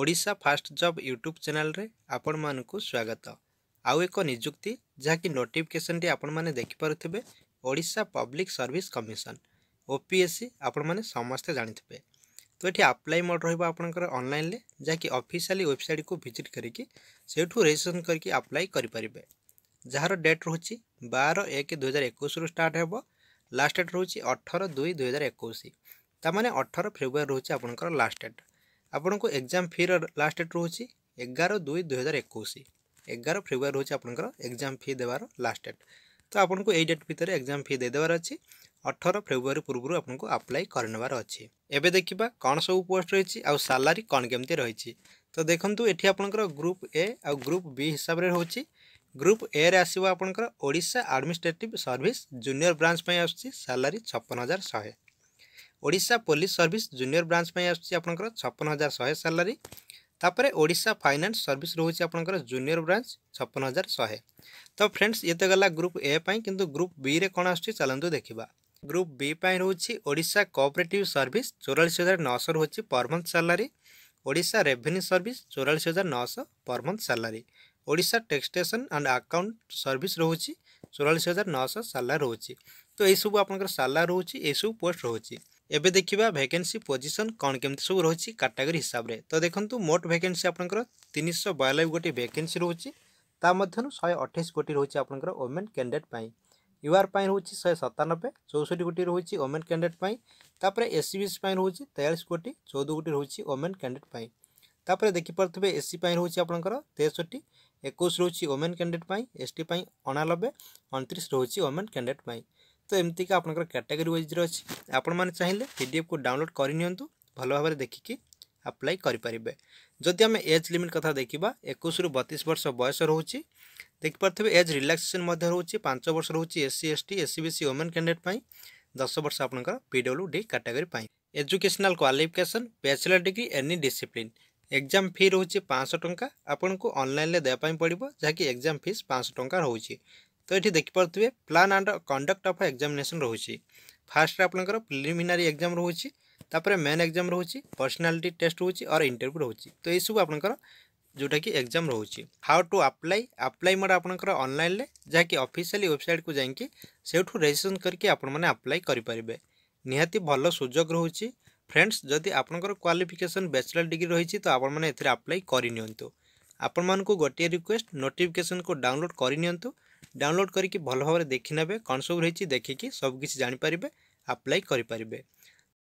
Odisha first job YouTube ଚ୍ୟାନେଲ୍ରେ ଆପଣମାନଙ୍କୁ ସ୍ୱାଗତ ଆଉ ଏକ ନିଯୁକ୍ତି ଯାହାକି ନୋଟିଫିକେସନ୍ଟି ଆପଣମାନେ ଦେଖିପାରୁଥିବେ Odisha public service commission O P S C ଆପଣମାନେ ସମସ୍ତେ ଜାଣିଥିବେ ତ ଏଠି ଆପ୍ଲାଏ ମୋଡ଼ ରହିବ ଆପଣଙ୍କର ଅନଲାଇନ୍ରେ ଯାହାକି ଅଫିସିଆଲି ୱେବସାଇଟ୍କୁ ଭିଜିଟ୍ କରିକି ସେଇଠୁ ରେଜିଷ୍ଟ୍ରେସନ୍ କରିକି ଆପ୍ଲାଏ କରିପାରିବେ ଯାହାର ଡେଟ୍ ରହୁଛି ବାର ଏକ ଦୁଇହଜାର ଏକୋଇଶରୁ ଷ୍ଟାର୍ଟ ହେବ ଲାଷ୍ଟ ଡେଟ୍ ରହୁଛି ଅଠର ଦୁଇ ଦୁଇହଜାର ଏକୋଇଶ ତା'ମାନେ ଅଠର ଫେବୃଆରୀ ରହୁଛି ଆପଣଙ୍କର ଲାଷ୍ଟ ଡେଟ୍ আপনক এক্সাম ফির লাস্ট ডে র হচি 11/2/2021 11 ফেব্রুয়ার হচি আপনক এক্সাম ফি দেবার লাস্ট ডে তো আপনক এই ডেট ভিতর এক্সাম ফি দে দেবার হচি 18 ফেব্রুয়ারি পূর্বু আপনক এপ্লাই করনবার হচি এবে দেখিবা কোনসব পোস্ট র হচি আউ স্যালারি কোন গেমতি র হচি তো দেখন্তু এটি আপনকৰ গ্রুপ এ আউ গ্রুপ বি হিসাব রে হচি গ্রুপ এ রে আসিব আপনকৰ Odisha administrative service junior branch মই আসচি salary 56100 Odisha police service junior branch ପାଇଁ ଆସୁଛି ଆପଣଙ୍କର ଛପନ ହଜାର ଶହେ ସାଲାରୀ ତାପରେ ଓଡ଼ିଶା ଫାଇନାନ୍ସ ସର୍ଭିସ୍ ରହୁଛି ଆପଣଙ୍କର ଜୁନିୟର ବ୍ରାଞ୍ଚ ଛପନ ହଜାର ଶହେ ତ ଫ୍ରେଣ୍ଡସ୍ ଇଏ ତ ଗଲା ଗ୍ରୁପ୍ ଏ ପାଇଁ କିନ୍ତୁ ଗ୍ରୁପ୍ ବିରେ କ'ଣ ଆସୁଛି ଚାଲନ୍ତୁ ଦେଖିବା ଗ୍ରୁପ୍ ବି ପାଇଁ ରହୁଛି ଓଡ଼ିଶା କୋଅପରେଟିଭ୍ ସର୍ଭିସ୍ ଚଉରାଳିଶ ହଜାର ନଅଶହ ରହୁଛି per month salary Odisha revenue service ଚଉରାଳିଶ ହଜାର ନଅଶହ per month salary Odisha taxation and account service ରହୁଛି ଚଉରାଳିଶ ହଜାର ନଅଶହ ସାଲାରୀ ରହୁଛି ତ ଏହିସବୁ ଆପଣଙ୍କର ସାଲାରୀ ରହୁଛି ଏହିସବୁ ପୋଷ୍ଟ ରହୁଛି ଏବେ ଦେଖିବା ଭ୍ୟାକେନ୍ସି ପୋଜିସନ୍ କ'ଣ କେମିତି ସବୁ ରହୁଛି କାଟାଗୋରୀ ହିସାବରେ ତ ଦେଖନ୍ତୁ ମୋଟ ଭ୍ୟାକେନ୍ସି ଆପଣଙ୍କର ତିନିଶହ ବୟାନବେ ଗୋଟି ଭ୍ୟାକେନ୍ସି ରହୁଛି ତା ମଧ୍ୟରୁ ଶହେ ଅଠେଇଶ ଗୋଟି ରହୁଛି ଆପଣଙ୍କର ଓମେନ୍ କ୍ୟାଣ୍ଡିଡେଟ୍ ପାଇଁ ୟୁଆର୍ ପାଇଁ ରହୁଛି ଶହେ ସତାନବେ ଚଉଷଠି ଗୋଟି ରହୁଛି ଓମେନ୍ କ୍ୟାଣ୍ଡିଡେଟ୍ ପାଇଁ ତାପରେ ଏସ୍ସି ବିସି ପାଇଁ ରହୁଛି ତେୟାଳିଶ ଗୋଟି ଚଉଦ ଗୋଟି ରହୁଛି ଓମେନ୍ କ୍ୟାଣ୍ଡିଡେଟ୍ ପାଇଁ ତାପରେ ଦେଖିପାରୁଥିବେ ଏସ୍ସି ପାଇଁ ରହୁଛି ଆପଣଙ୍କର ତେଷଠି ଏକୋଇଶ ରହୁଛି ଓମେନ୍ କ୍ୟାଣ୍ଡିଡେଟ୍ ପାଇଁ ଏସ୍ଟି ପାଇଁ ଅଣାନବେ ଅଣତିରିଶ ରହୁଛି ଓମେନ୍ କ୍ୟାଣ୍ଡିଡେଟ୍ ପାଇଁ তো ଏମିତିକା ଆପଣଙ୍କର କ୍ୟାଟେଗୋରୀ ୱାଇଜ୍ରେ ଅଛି ଆପଣମାନେ ଚାହିଁଲେ ପି ଡି ଏଫ୍କୁ ଡାଉନଲୋଡ଼୍ କରିନିଅନ୍ତୁ ଭଲ ଭାବରେ ଦେଖିକି ଆପ୍ଲାଏ କରିପାରିବେ ଯଦି ଆମେ ଏଜ୍ ଲିମିଟ୍ କଥା ଦେଖିବା ଏକୋଇଶରୁ ବତିଶ ବର୍ଷ ବୟସ ରହୁଛି ଦେଖିପାରୁଥିବେ ଏଜ୍ ରିଲାକ୍ସେସନ୍ ମଧ୍ୟ ରହୁଛି ପାଞ୍ଚ ବର୍ଷ ରହୁଛି S C S T S C B C women candidate ପାଇଁ ଦଶ ବର୍ଷ ଆପଣଙ୍କର ପି ଡବ୍ଲ୍ୟୁ ଡି କାଟାଗୋରୀ ପାଇଁ educational qualification bachelor degree any discipline exam fee ରହୁଛି ପାଞ୍ଚଶହ ଟଙ୍କା ଆପଣଙ୍କୁ ଅନଲାଇନ୍ରେ ଦେବା ପାଇଁ ପଡ଼ିବ ଯାହାକି ଏକ୍ଜାମ୍ ଫିସ୍ ପାଞ୍ଚଶହ ଟଙ୍କା ରହୁଛି तो ये देखिपे plan and conduct of examination रोचे फास्ट आपंकर प्रिलिमिनारी एक्जाम रोचे तापर मेन एक्जाम रोचे पर्सनालीटी टेस्ट रोचे और इंटरव्यू रोचे तो ये सब आपंकर जोटा कि एक्जाम रोचे how to apply apply mode आपंकर अनलाइन जहाँकि अफिसीआली वेबसाइट को जाकि से रेजिट्रेसन करके आप्लाय करें निहाती भल सुजोग रोचे फ्रेंड्स जदि आपंकर क्वाफिकेसन बैचलर डिग्री रही तो आपने आप्लाय करनी आपण मूँ गोटे रिक्वेस्ट नोटिफिकेसन को डाउनलोड करनी ডাউনলোড করিকি ଭଲ ଭାବରେ ଦେଖିନେବେ କ'ଣ ସବୁ ରହିଛି ଦେଖିକି ସବୁକିଛି ଜାଣିପାରିବେ ଆପ୍ଲାଏ କରିପାରିବେ